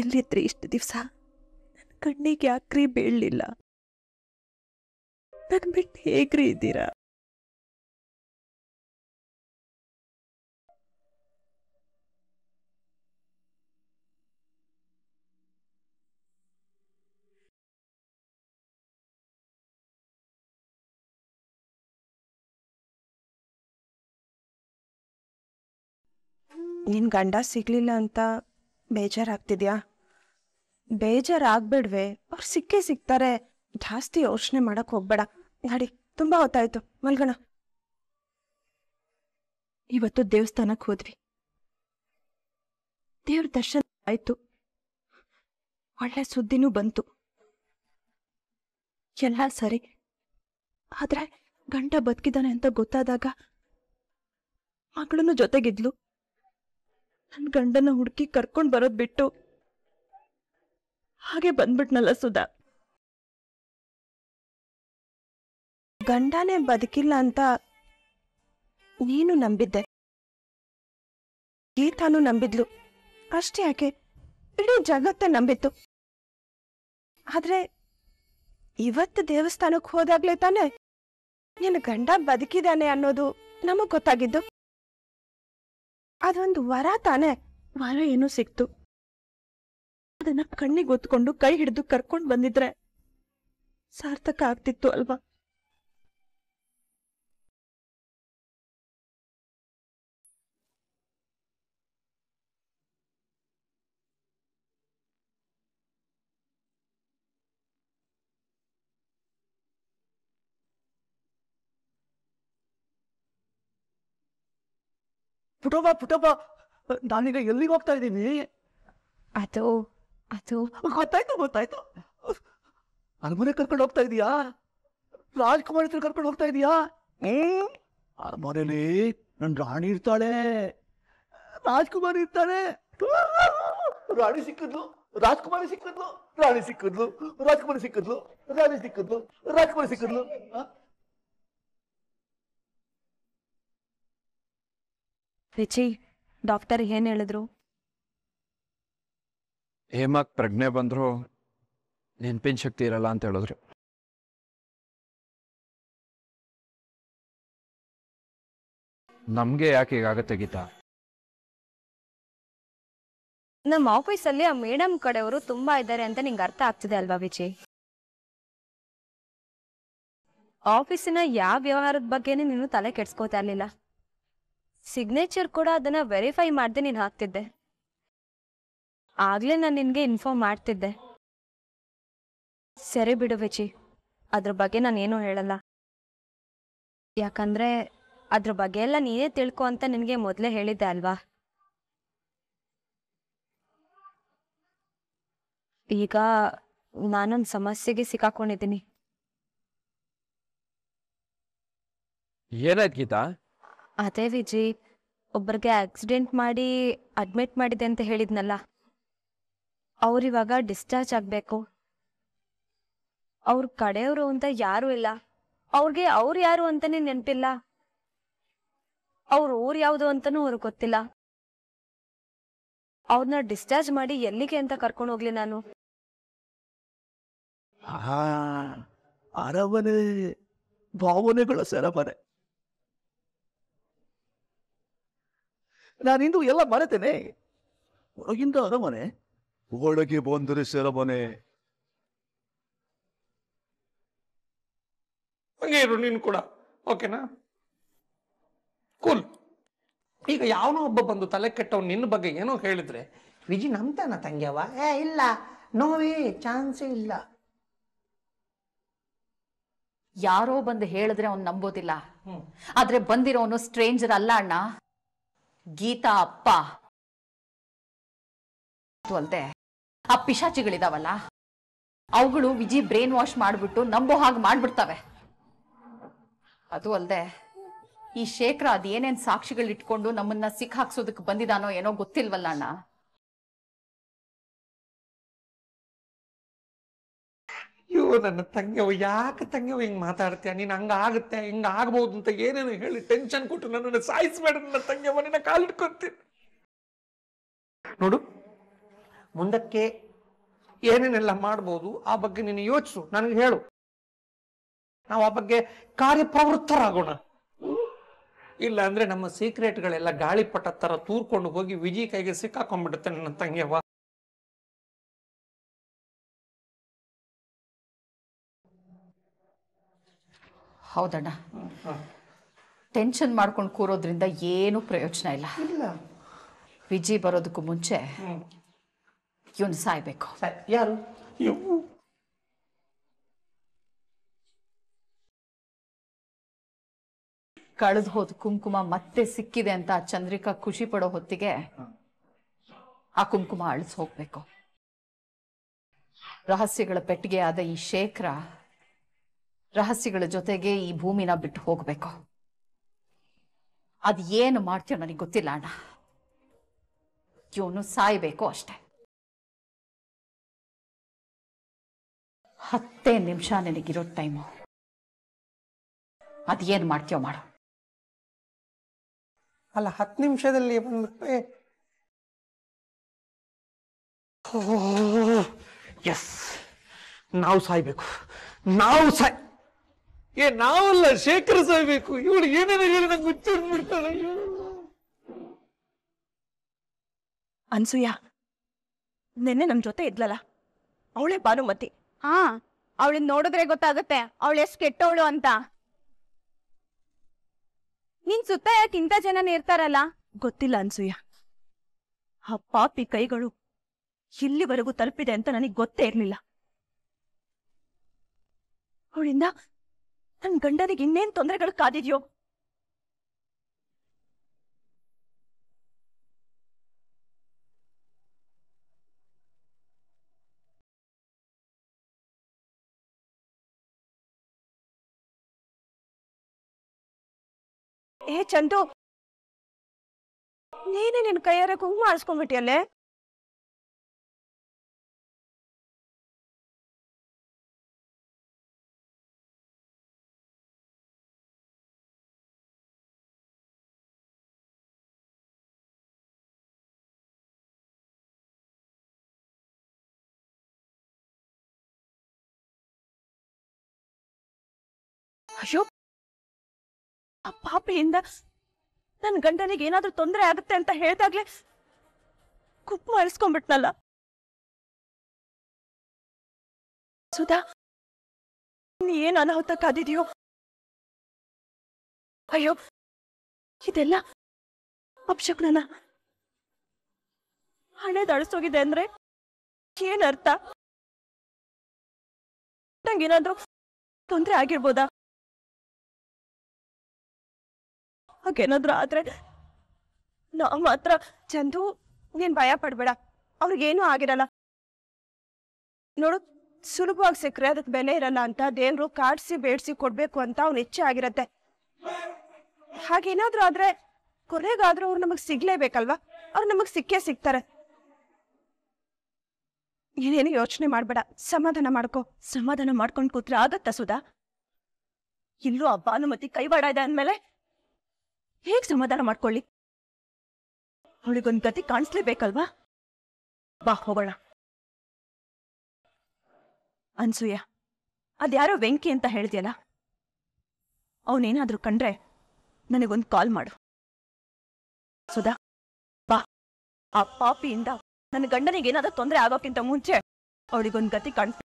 ಎಲ್ಲಿದ್ರಿ ಇಷ್ಟು ದಿವಸ ನನ್ನ ಕಣ್ಣಿಗೆ ಯಾಕ್ರಿ ಬೀಳಲಿಲ್ಲ ನನ್ನ ಬಿಟ್ಟು ಹೇಗ್ರಿ ಇದ್ದೀರಾ ನಿನ್ನ ಗಂಡ ಸಿಗಲಿಲ್ಲ ಅಂತ ಬೇಜಾರಾಗ್ತಿದ್ಯಾ ಬೇಜಾರಾಗ್ಬೇಡ್ವೆ ಅವ್ರು ಸಿಕ್ಕೇ ಸಿಗ್ತಾರೆ ಜಾಸ್ತಿ ಯೋಚನೆ ಮಾಡಕ್ ಹೋಗ್ಬೇಡ ನಡಿ ತುಂಬಾ ಹೊತ್ತಾಯ್ತು ಮಲ್ಗಣ ಇವತ್ತು ದೇವಸ್ಥಾನಕ್ಕೆ ಹೋದ್ವಿ ದೇವ್ರ ದರ್ಶನ ಆಯ್ತು ಒಳ್ಳೆ ಸುದ್ದಿನೂ ಬಂತು ಎಲ್ಲ ಸರಿ ಆದ್ರೆ ಗಂಡ ಬದುಕಿದಾನೆ ಅಂತ ಗೊತ್ತಾದಾಗ ಮಗಳನ್ನು ಜೊತೆಗಿದ್ಲು ನನ್ನ ಗಂಡನ ಹುಡುಕಿ ಕರ್ಕೊಂಡು ಬರೋದ್ ಬಿಟ್ಟು ಹಾಗೆ ಬಂದ್ಬಿಟ್ನಲ್ಲ ಸುಧಾ ಗಂಡನೇ ಬದುಕಿಲ್ಲ ಅಂತ ನೀನು ನಂಬಿದ್ದೆ ಗೀತಾನು ನಂಬಿದ್ಲು ಅಷ್ಟೇ ಯಾಕೆ ಇಡೀ ಜಗತ್ತ ನಂಬಿತ್ತು ಆದ್ರೆ ಇವತ್ತು ದೇವಸ್ಥಾನಕ್ಕೆ ಹೋದಾಗ್ಲೇ ತಾನೆ ನಿನ್ನ ಗಂಡ ಬದುಕಿದಾನೆ ಅನ್ನೋದು ನಮಗ್ ಗೊತ್ತಾಗಿದ್ದು ಅದೊಂದು ವರ ತಾನೆ ವರ ಏನೂ ಸಿಕ್ತು ಅದನ್ನ ಕಣ್ಣಿಗೆ ಒತ್ಕೊಂಡು ಕೈ ಹಿಡಿದು ಕರ್ಕೊಂಡು ಬಂದಿದ್ರೆ ಸಾರ್ಥಕ ಆಗ್ತಿತ್ತು ಅಲ್ವಾ ಪುಟೋಬ ಪುಟೋಬಾ ನಾನೀಗ ಎಲ್ಲಿಗೆ ಹೋಗ್ತಾ ಇದ್ದೀನಿ ಅದು ಅದು ಗೊತ್ತಾಯ್ತು ಗೊತ್ತಾಯ್ತು ಅರಮನೆ ಕರ್ಕೊಂಡು ಹೋಗ್ತಾ ಇದೀಯಾ ರಾಜ್ಕುಮಾರ್ ಹತ್ರ ಕರ್ಕೊಂಡು ಹೋಗ್ತಾ ಇದೀಯಾ ಹ್ಮ್ ಅರಮನೆಯಲ್ಲಿ ನನ್ ರಾಣಿ ಇರ್ತಾಳೆ ರಾಜ್ಕುಮಾರ್ ಇರ್ತಾಳೆ ರಾಣಿ ಸಿಕ್ಕಿದ್ಲು ರಾಜ್ಕುಮಾರಿ ಸಿಕ್ಕಿದ್ಲು ರಾಣಿ ಸಿಕ್ಕಿದ್ಲು ರಾಜ್ಕುಮಾರಿ ಸಿಕ್ಕಿದ್ಲು ರಾಣಿ ಸಿಕ್ಕಿದ್ಲು ರಾಜ್ಕುಮಾರಿ ಸಿಕ್ಕಿದ್ಲು ರಿಚಿ ಡಾಕ್ಟರ್ ಏನ್ ಹೇಳಿದ್ರು ಹೇಮಕ್ಕೆ ಪ್ರಜ್ಞೆ ಬಂದರೂ ನೆನಪಿನ ಶಕ್ತಿ ಇರಲ್ಲ ಅಂತ ಹೇಳಿದ್ರು ನಮಗೆ ಯಾಕೆ ಆಗುತ್ತೆ ಗೀತಾ ನಮ್ಮ ಆಫೀಸಲ್ಲಿ ಆ ಮೇಡಮ್ ಕಡೆಯವರು ತುಂಬಾ ಇದ್ದಾರೆ ಅಂತ ನಿಂಗೆ ಅರ್ಥ ಆಗ್ತಿದೆ ಅಲ್ವಾ ವಿಜಯ್ ಆಫೀಸಿನ ಯಾವ ವ್ಯವಹಾರದ ಬಗ್ಗೆನೇ ನೀನು ತಲೆ ಕೆಡ್ಸ್ಕೋತಾ ಇರ್ಲಿಲ್ಲ ಸಿಗ್ನೇಚರ್ ಕೂಡ ಅದನ್ನ ವೆರಿಫೈ ಮಾಡದೆ ನೀನು ಹಾಕ್ತಿದ್ದೆ ಆಗ್ಲೇ ನಾನು ನಿನ್ಗೆ ಇನ್ಫಾರ್ಮ್ ಮಾಡ್ತಿದ್ದೆ ಸರಿ ಬಿಡು ವಿಜಿ ಅದ್ರ ಬಗ್ಗೆ ನಾನು ಏನೂ ಹೇಳಲ್ಲ ಯಾಕಂದ್ರೆ ಅದ್ರ ಬಗ್ಗೆ ಎಲ್ಲ ನೀನೇ ತಿಳ್ಕೊ ಅಂತ ನಿನಗೆ ಮೊದಲೇ ಹೇಳಿದ್ದೆ ಅಲ್ವಾ ಈಗ ನಾನೊಂದು ಸಮಸ್ಯೆಗೆ ಸಿಕ್ಕಾಕೊಂಡಿದ್ದೀನಿ ಏನಾಯ್ತು ಅದೇ ವಿಜಿ ಒಬ್ಬರಿಗೆ ಆಕ್ಸಿಡೆಂಟ್ ಮಾಡಿ ಅಡ್ಮಿಟ್ ಮಾಡಿದೆ ಅಂತ ಹೇಳಿದ್ನಲ್ಲ ಇವಾಗ ಡಿಸ್ಚಾರ್ಜ್ ಆಗಬೇಕು ಅವ್ರ ಕಡೆಯವರು ಅಂತ ಯಾರು ಇಲ್ಲ ಅವ್ರಿಗೆ ಅವ್ರು ಯಾರು ಅಂತಾನೆ ನೆನಪಿಲ್ಲ ಅವ್ರ ಊರು ಯಾವುದು ಅಂತಾನೂ ಅವ್ರಿಗೆ ಗೊತ್ತಿಲ್ಲ ಅವ್ರನ್ನ ಡಿಸ್ಚಾರ್ಜ್ ಮಾಡಿ ಎಲ್ಲಿಗೆ ಅಂತ ಕರ್ಕೊಂಡು ಹೋಗ್ಲಿ ನಾನು ಆ ಅರಮನೆ ಭಾವನೆಗಳ ಸರಮನೆ ನಾನಿಂದು ಎಲ್ಲ ಮರೆತೇನೆ ಹೊರಗಿಂದ ಅರಮನೆ ಒಳಗೆ ಬಂದರೆ ಸೆರಮನೆ ಹಂಗೆ ಇರು ನೀನು ಕೂಡ ಓಕೆನಾ ಕೂಲ್ ಈಗ ಯಾವನೋ ಒಬ್ಬ ಬಂದು ತಲೆ ಕೆಟ್ಟವ್ ನಿನ್ನ ಬಗ್ಗೆ ಏನೋ ಹೇಳಿದ್ರೆ ವಿಜಿ ನಮ್ತಾನ ತಂಗ್ಯವ ಏ ಇಲ್ಲ ನೋವೇ ಚಾನ್ಸ್ ಇಲ್ಲ ಯಾರೋ ಬಂದು ಹೇಳಿದ್ರೆ ಅವ್ನು ನಂಬೋದಿಲ್ಲ ಆದ್ರೆ ಬಂದಿರೋನು ಸ್ಟ್ರೇಂಜರ್ ಅಲ್ಲ ಅಣ್ಣ ಗೀತಾ ಅಪ್ಪ ಅಲ್ದೆ ಆ ಪಿಶಾಚಿಗಳಿದಾವಲ್ಲ ಅವುಗಳು ವಿಜಿ ಬ್ರೈನ್ ವಾಶ್ ಮಾಡಿಬಿಟ್ಟು ನಂಬೋ ಹಾಗೆ ಮಾಡ್ಬಿಡ್ತವೆ ಅದು ಅಲ್ಲದೆ ಈ ಶೇಖರ ಅದೇನೇನ್ ಸಾಕ್ಷಿಗಳು ಇಟ್ಕೊಂಡು ನಮ್ಮನ್ನ ಸಿಕ್ ಹಾಕ್ಸೋದಕ್ಕೆ ಬಂದಿದಾನೋ ಏನೋ ಗೊತ್ತಿಲ್ವಲ್ಲ ಅಣ್ಣ ಅಯ್ಯೋ ನನ್ನ ತಂಗಿಯವ ಯಾಕೆ ತಂಗಿಯವ ಹಿಂಗ್ ಮಾತಾಡ್ತೀಯ ನೀನ್ ಹಂಗ ಆಗುತ್ತೆ ಹಿಂಗ ಆಗ್ಬಹುದು ಅಂತ ಏನೇನು ಹೇಳಿ ಟೆನ್ಷನ್ ಕೊಟ್ಟು ನನ್ನನ್ನು ಸಾಯಿಸ್ಬೇಡ ನನ್ನ ತಂಗಿಯವ ನಿನ್ನ ನೋಡು ಮುಂದಕ್ಕೆ ಏನೇನೆಲ್ಲ ಮಾಡ್ಬೋದು ಆ ಬಗ್ಗೆ ನೀನು ಯೋಚಿಸು ನನಗೆ ಹೇಳು ನಾವು ಆ ಬಗ್ಗೆ ಕಾರ್ಯಪ್ರವೃತ್ತರಾಗೋಣ ಇಲ್ಲ ಅಂದ್ರೆ ನಮ್ಮ ಸೀಕ್ರೆಟ್ಗಳೆಲ್ಲ ಗಾಳಿಪಟ ತರ ತೂರ್ಕೊಂಡು ಹೋಗಿ ವಿಜಿ ಕೈಗೆ ಸಿಕ್ಕಾಕೊಂಡ್ಬಿಡುತ್ತೆ ನನ್ನ ತಂಗಿಯವ ಹೌದಣ್ಣ ಟೆನ್ಷನ್ ಮಾಡ್ಕೊಂಡು ಕೂರೋದ್ರಿಂದ ಏನು ಪ್ರಯೋಜನ ಇಲ್ಲ ವಿಜಿ ಬರೋದಕ್ಕೂ ಮುಂಚೆ ಇವನು ಸಾಯ್ಬೇಕು ಯಾರು ಕಳೆದು ಹೋದ ಕುಂಕುಮ ಮತ್ತೆ ಸಿಕ್ಕಿದೆ ಅಂತ ಚಂದ್ರಿಕಾ ಖುಷಿ ಪಡೋ ಹೊತ್ತಿಗೆ ಆ ಕುಂಕುಮ ಅಳಿಸ್ ಹೋಗ್ಬೇಕು ರಹಸ್ಯಗಳ ಪೆಟ್ಟಿಗೆ ಆದ ಈ ಶೇಖರ ರಹಸ್ಯಗಳ ಜೊತೆಗೆ ಈ ಭೂಮಿನ ಬಿಟ್ಟು ಹೋಗ್ಬೇಕು ಅದ್ ಏನು ಮಾಡ್ತೀಯೋ ನನಗೆ ಗೊತ್ತಿಲ್ಲ ಅಣ್ಣ ಇವನು ಸಾಯ್ಬೇಕು ಅಷ್ಟೆ ಹತ್ತೇ ನಿಮಿಷ ನಿನಗಿರೋ ಟೈಮು ಅದೇನು ಮಾಡ್ತೀಯೋ ಮಾಡು ಅಲ್ಲ ಹತ್ತು ನಿಮಿಷದಲ್ಲಿ ಬಂದ್ಬಿಟ್ಟು ಎಸ್ ನಾವು ಸಾಯ್ಬೇಕು ನಾವು ಸಾಯ್ ಏ ನಾವಲ್ಲ ಶೇಖರ್ ಸಾಯ್ಬೇಕು ಇವಳು ಏನೇನು ಹೇಳಿ ನಂಗೆ ಬಿಡ್ತಾಳೆ ಅನ್ಸೂಯ ನಿನ್ನೆ ನಮ್ ಜೊತೆ ಇದ್ಲಲ್ಲ ಅವಳೇ ಭಾನುಮತಿ ಹಾ ಅವಳನ್ನ ನೋಡಿದ್ರೆ ಗೊತ್ತಾಗತ್ತೆ ಅವಳು ಎಷ್ಟು ಕೆಟ್ಟವಳು ಅಂತ ನಿನ್ ಸುತ್ತ ಯಾಕೆ ಇಂಥ ಜನ ಇರ್ತಾರಲ್ಲ ಗೊತ್ತಿಲ್ಲ ಅನ್ಸೂಯ ಆ ಪಾಪಿ ಕೈಗಳು ಇಲ್ಲಿವರೆಗೂ ತಲುಪಿದೆ ಅಂತ ನನಗೆ ಗೊತ್ತೇ ಇರ್ಲಿಲ್ಲ ಅವಳಿಂದ ನನ್ ಗಂಡನಿಗೆ ಇನ್ನೇನ್ ತೊಂದರೆಗಳು ಕಾದಿದ್ಯೋ ಏ ಚಂದು ನೀನೇ ನಿನ್ನ ಕೈಯಾರೆ ಕುಂಕುಮ ಆರಿಸ್ಕೊಂಡ್ಬಿಟ್ಟಿಯಲ್ಲೇ ಅಯ್ಯೋ ಆ ಪಾಪೆಯಿಂದ ನನ್ನ ಗಂಡನಿಗೆ ಏನಾದ್ರೂ ತೊಂದರೆ ಆಗುತ್ತೆ ಅಂತ ಹೇಳ್ದಾಗ್ಲೆ ಕುಪ್ಪು ಮಾಡಿಸ್ಕೊಂಡ್ಬಿಟ್ನಲ್ಲ ಸುಧಾ ಏನ್ ಅನಾಹುತ ಕಾದಿದೀಯೋ ಅಯ್ಯೋ ಇದೆಲ್ಲ ಅಪ್ಶಕ್ನ ಹಣೆ ಹೋಗಿದೆ ಅಂದ್ರೆ ಏನರ್ಥ ನಂಗೇನಾದ್ರೂ ತೊಂದ್ರೆ ಆಗಿರ್ಬೋದಾ ಹಾಗೇನಾದ್ರೂ ಆದ್ರೆ ನಾ ಮಾತ್ರ ಚಂದು ನೀನ್ ಭಯ ಪಡ್ಬೇಡ ಅವ್ರಿಗೇನು ಆಗಿರಲ್ಲ ನೋಡು ಸುಲಭವಾಗಿ ಸಿಕ್ಕರೆ ಅದಕ್ಕೆ ಬೆಲೆ ಇರಲ್ಲ ಅಂತ ದೇವ್ರು ಕಾಡ್ಸಿ ಬೇಡ್ಸಿ ಕೊಡ್ಬೇಕು ಅಂತ ಅವ್ನ ಇಚ್ಛೆ ಆಗಿರತ್ತೆ ಹಾಗೇನಾದ್ರೂ ಆದ್ರೆ ಕೊನೆಗಾದ್ರೂ ಅವ್ರು ನಮಗ್ ಸಿಗ್ಲೇಬೇಕಲ್ವಾ ಅವ್ರು ನಮಗ್ ಸಿಕ್ಕೇ ಸಿಗ್ತಾರೆ ಏನೇನು ಯೋಚನೆ ಮಾಡ್ಬೇಡ ಸಮಾಧಾನ ಮಾಡ್ಕೋ ಸಮಾಧಾನ ಮಾಡ್ಕೊಂಡು ಕೂತ್ರೆ ಆಗತ್ತ ಸುಧಾ ಇಲ್ಲೂ ಅಬ್ಬಾನುಮತಿ ಕೈವಾಡ ಇದೆ ಅಂದ್ಮೇಲೆ ಹೇಗ್ ಸಮಾಧಾನ ಮಾಡ್ಕೊಳ್ಳಿ ಅವಳಿಗೊಂದ್ ಗತಿ ಕಾಣಿಸ್ಲೇಬೇಕಲ್ವಾ ಬಾ ಹೋಗೋಣ ಅನ್ಸೂಯ ಅದ್ಯಾರೋ ವೆಂಕಿ ಅಂತ ಹೇಳ್ದಿಯಲ್ಲ ಅವನೇನಾದ್ರೂ ಕಂಡ್ರೆ ನನಗೊಂದು ಕಾಲ್ ಮಾಡು ಸುಧಾ ಬಾ ಆ ಪಾಪಿಯಿಂದ ನನ್ನ ಗಂಡನಿಗೆ ಏನಾದ್ರೂ ತೊಂದರೆ ಆಗೋಕ್ಕಿಂತ ಮುಂಚೆ ಅವಳಿಗೊಂದು ಗತಿ ಕಾಣಿಸ್